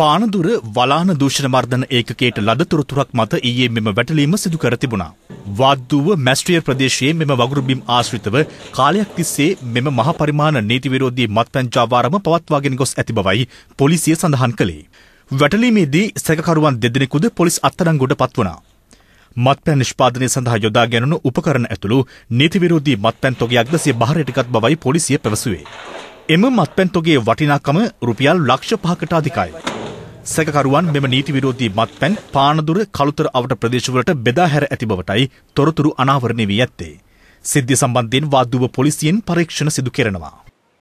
පානදුර වලාන දූෂණ මර්ධන ඒකකයට ලද තොරතුරක් මත ඊයේ මෙම වැටලීම සිදු කර තිබුණා. වාද්දුව මැස්ට්‍රියර් ප්‍රදේශයේ මෙම වගුරුබිම් ආශ්‍රිතව කාලයක් තිස්සේ මෙම මහ පරිමාණ නීති විරෝධී මත්පැන්චාවාරම පවත්වාගෙන ගොස් ඇති බවයි පොලිසිය සඳහන් කළේ. වැටලීමේදී සැකකරුවන් දෙදෙනෙකුද පොලිස් අත්අඩංගුවට පත්වුණා. මත්පැන් නිෂ්පාදනය සඳහා යොදා ගැනුණු උපකරණ ඇතුළු නීති විරෝධී මත්පැන් තොගයක්ද සිය බහරයට ගත් බවයි පොලිසිය පැවසුවේ. එම මත්පැන් තොගේ වටිනාකම රුපියල් ලක්ෂ පහකට අධිකයි. සැකකරුවන් මෙම නීති විරෝධී මත්පැන් පානදුර කළුතර අවට ප්‍රදේශවලට බෙදා හැර ඇති බවටයි තොරතුරු අනාවරණය වී ඇත්තේ. සිද්ධිය සම්බන්ධයෙන් වාදුව පොලිසියෙන් පරීක්ෂණ සිදු කෙරෙනවා.